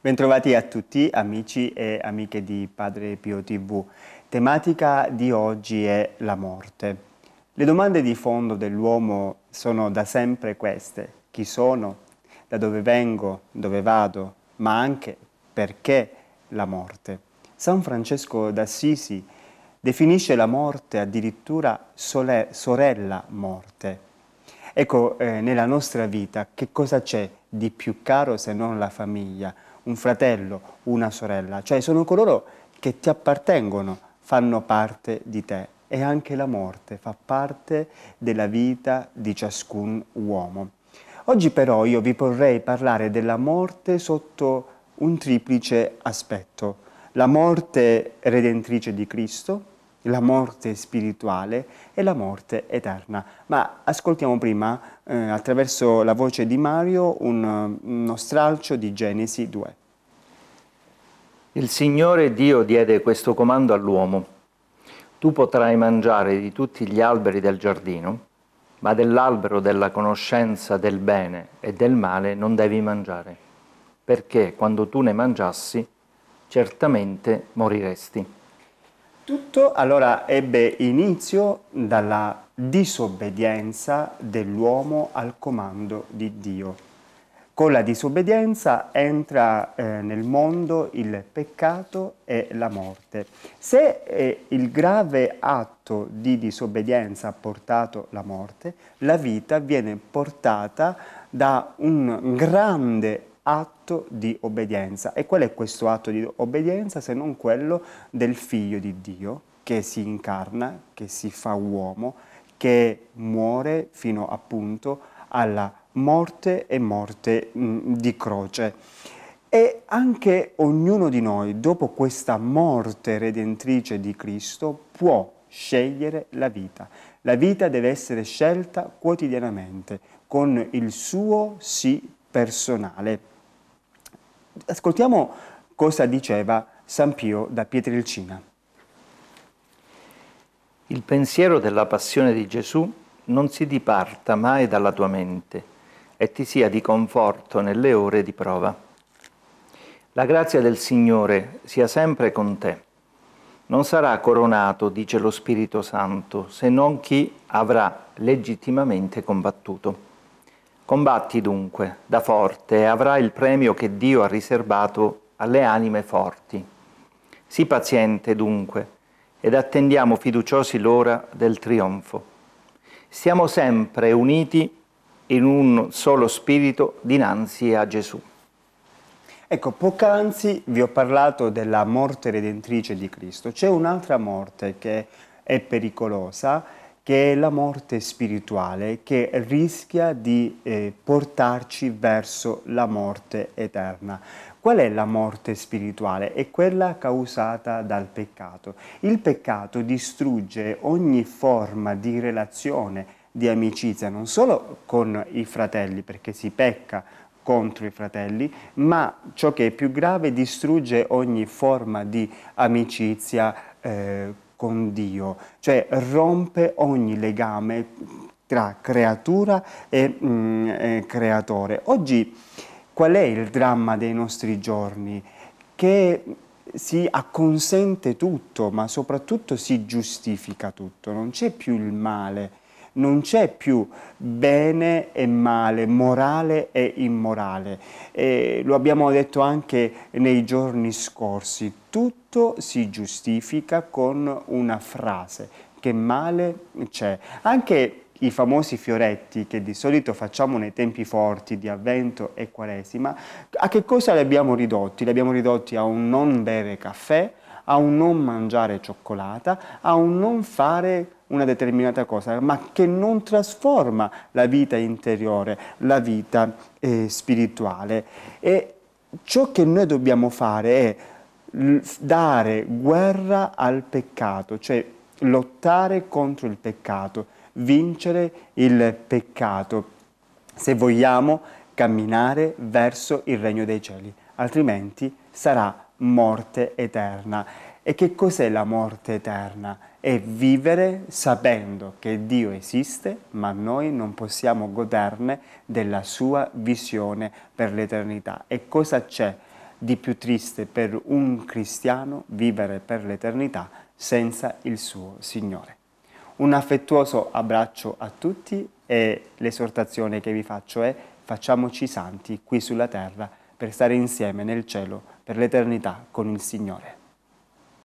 Bentrovati a tutti amici e amiche di Padre Pio TV. Tematica di oggi è la morte. Le domande di fondo dell'uomo sono da sempre queste. Chi sono? Da dove vengo? Dove vado? Ma anche perché la morte? San Francesco d'Assisi definisce la morte addirittura sole, sorella morte. Ecco, eh, nella nostra vita che cosa c'è di più caro se non la famiglia, un fratello, una sorella, cioè sono coloro che ti appartengono, fanno parte di te e anche la morte fa parte della vita di ciascun uomo. Oggi però io vi vorrei parlare della morte sotto un triplice aspetto, la morte redentrice di Cristo, la morte spirituale e la morte eterna. Ma ascoltiamo prima, eh, attraverso la voce di Mario, un, mm, uno stralcio di Genesi 2. Il Signore Dio diede questo comando all'uomo. Tu potrai mangiare di tutti gli alberi del giardino, ma dell'albero della conoscenza del bene e del male non devi mangiare, perché quando tu ne mangiassi, certamente moriresti. Tutto allora ebbe inizio dalla disobbedienza dell'uomo al comando di Dio. Con la disobbedienza entra eh, nel mondo il peccato e la morte. Se eh, il grave atto di disobbedienza ha portato la morte, la vita viene portata da un grande atto di obbedienza. E qual è questo atto di obbedienza se non quello del figlio di Dio che si incarna, che si fa uomo, che muore fino appunto alla morte e morte mh, mm, di croce. E anche ognuno di noi, dopo questa morte redentrice di Cristo, può scegliere la vita. La vita deve essere scelta quotidianamente, con il suo sì personale. Ascoltiamo cosa diceva San Pio da Pietrelcina. Il pensiero della passione di Gesù non si diparta mai dalla tua mente e ti sia di conforto nelle ore di prova. La grazia del Signore sia sempre con te. Non sarà coronato, dice lo Spirito Santo, se non chi avrà legittimamente combattuto. Combatti dunque, da forte, e avrai il premio che Dio ha riservato alle anime forti. Sii paziente dunque, ed attendiamo fiduciosi l'ora del trionfo. Siamo sempre uniti in un solo spirito dinanzi a Gesù. Ecco, poc'anzi vi ho parlato della morte redentrice di Cristo. C'è un'altra morte che è pericolosa che è la morte spirituale che rischia di eh, portarci verso la morte eterna. Qual è la morte spirituale? È quella causata dal peccato. Il peccato distrugge ogni forma di relazione, di amicizia, non solo con i fratelli, perché si pecca contro i fratelli, ma ciò che è più grave distrugge ogni forma di amicizia eh, con Dio, cioè rompe ogni legame tra creatura e, mm, e creatore. Oggi qual è il dramma dei nostri giorni? Che si acconsente tutto, ma soprattutto si giustifica tutto, non c'è più il male non c'è più bene e male, morale e immorale. E lo abbiamo detto anche nei giorni scorsi, tutto si giustifica con una frase, che male c'è. Anche i famosi fioretti che di solito facciamo nei tempi forti di Avvento e Quaresima, a che cosa li abbiamo ridotti? Li abbiamo ridotti a un non bere caffè, a un non mangiare cioccolata, a un non fare una determinata cosa, ma che non trasforma la vita interiore, la vita eh, spirituale. E ciò che noi dobbiamo fare è dare guerra al peccato, cioè lottare contro il peccato, vincere il peccato, se vogliamo camminare verso il regno dei cieli, altrimenti sarà morte eterna. E che cos'è la morte eterna? È vivere sapendo che Dio esiste, ma noi non possiamo goderne della sua visione per l'eternità. E cosa c'è di più triste per un cristiano vivere per l'eternità senza il suo Signore? Un affettuoso abbraccio a tutti e l'esortazione che vi faccio è facciamoci santi qui sulla terra per stare insieme nel cielo per l'eternità con il Signore.